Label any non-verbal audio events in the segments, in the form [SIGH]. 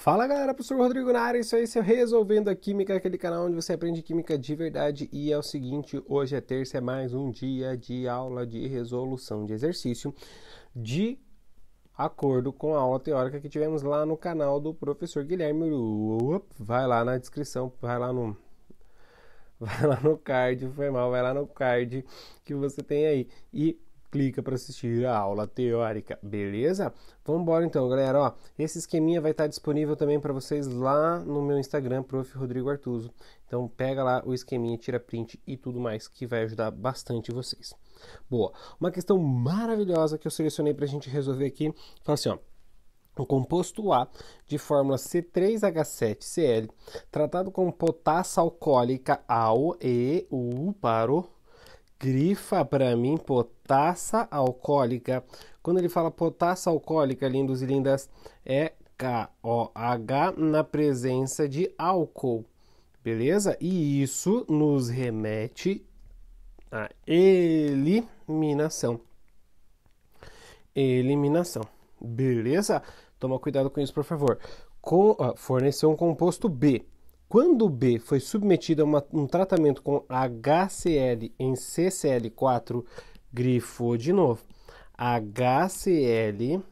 Fala galera, professor Rodrigo Nara, isso aí, seu Resolvendo a Química, aquele canal onde você aprende química de verdade. E é o seguinte, hoje é terça, é mais um dia de aula de resolução de exercício de acordo com a aula teórica que tivemos lá no canal do professor Guilherme. Vai lá na descrição, vai lá no [LAUGHS] vai lá no card, foi mal, vai lá no card que você tem aí. E clica para assistir a aula teórica, beleza? Vamos embora então, galera, ó, esse esqueminha vai estar tá disponível também para vocês lá no meu Instagram, prof. Rodrigo Artuso. Então pega lá o esqueminha, tira print e tudo mais que vai ajudar bastante vocês. Boa. Uma questão maravilhosa que eu selecionei para a gente resolver aqui, fala assim, ó, o composto A de fórmula C3H7Cl, tratado com potássio alcoólica AOEU para o grifa para mim potassa alcoólica. Quando ele fala potassa alcoólica, lindos e lindas, é KOH na presença de álcool. Beleza? E isso nos remete à eliminação. Eliminação. Beleza? Toma cuidado com isso, por favor. Com, ah, fornecer um composto B quando B foi submetido a uma, um tratamento com HCl em CCl4, grifou de novo. HCl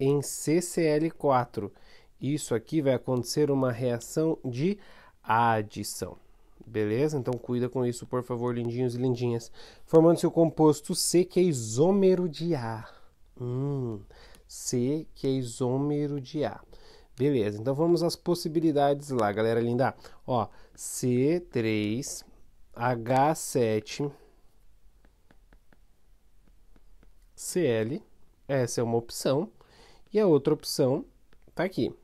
em CCl4. Isso aqui vai acontecer uma reação de adição. Beleza? Então cuida com isso, por favor, lindinhos e lindinhas. Formando se o composto C, que é isômero de A. Hum, C, que é isômero de A. Beleza, então vamos às possibilidades lá, galera linda. Ó, C3, H7, CL. Essa é uma opção. E a outra opção tá aqui.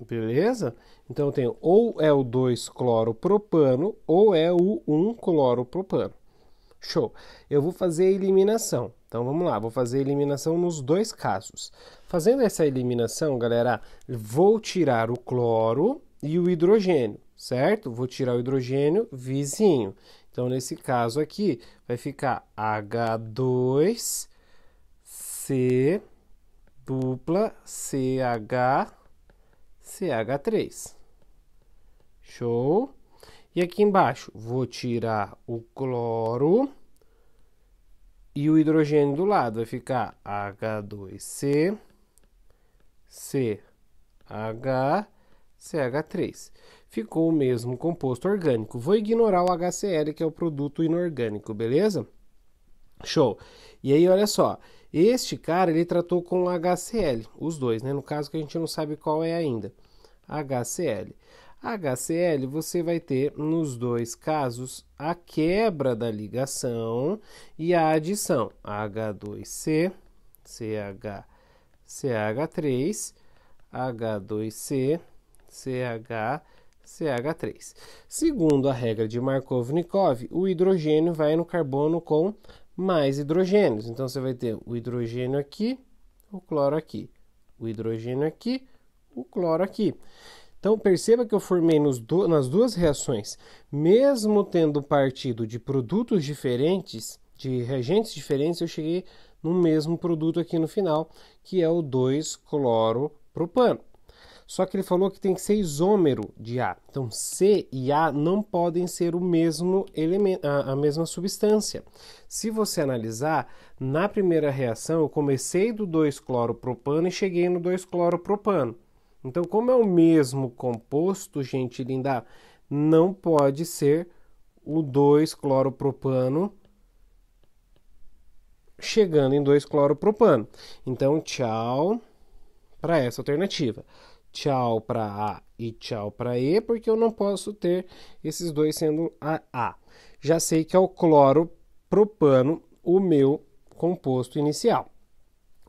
Beleza? Então eu tenho ou é o 2 cloropropano ou é o 1 um cloropropano. Show. Eu vou fazer a eliminação. Então vamos lá, vou fazer eliminação nos dois casos. Fazendo essa eliminação, galera, vou tirar o cloro e o hidrogênio, certo? Vou tirar o hidrogênio vizinho. Então nesse caso aqui vai ficar H2C dupla CH CH3. Show? E aqui embaixo vou tirar o cloro e o hidrogênio do lado. Vai ficar H2C, CH, CH3. Ficou o mesmo composto orgânico. Vou ignorar o HCl, que é o produto inorgânico, beleza? Show. E aí, olha só. Este cara, ele tratou com HCl, os dois, né? No caso que a gente não sabe qual é ainda. HCl. HCl, você vai ter nos dois casos a quebra da ligação e a adição H2C, CH, CH3, H2C, CH, CH3. Segundo a regra de Markovnikov, o hidrogênio vai no carbono com mais hidrogênios. Então você vai ter o hidrogênio aqui, o cloro aqui, o hidrogênio aqui, o cloro aqui. Então perceba que eu formei do, nas duas reações, mesmo tendo partido de produtos diferentes, de reagentes diferentes, eu cheguei no mesmo produto aqui no final, que é o 2-cloropropano. Só que ele falou que tem que ser isômero de A. Então C e A não podem ser o mesmo elemento, a, a mesma substância. Se você analisar, na primeira reação eu comecei do 2-cloropropano e cheguei no 2-cloropropano. Então, como é o mesmo composto, gente linda, não pode ser o 2-cloropropano chegando em 2-cloropropano. Então, tchau para essa alternativa. Tchau para A e tchau para E, porque eu não posso ter esses dois sendo a A. Já sei que é o cloropropano o meu composto inicial.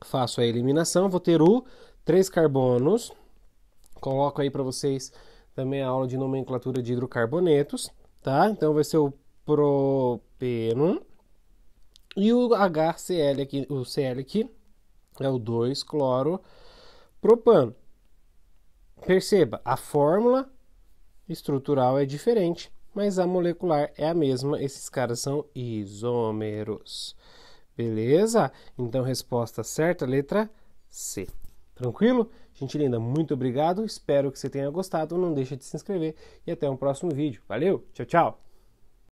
Faço a eliminação, vou ter o 3 carbonos Coloco aí para vocês também a aula de nomenclatura de hidrocarbonetos, tá? Então vai ser o propeno e o HCl aqui, o Cl aqui é o 2 cloro propano. Perceba, a fórmula estrutural é diferente, mas a molecular é a mesma. Esses caras são isômeros. Beleza? Então, resposta certa, letra C. Tranquilo? Gente linda, muito obrigado. Espero que você tenha gostado. Não deixa de se inscrever e até um próximo vídeo. Valeu, tchau, tchau!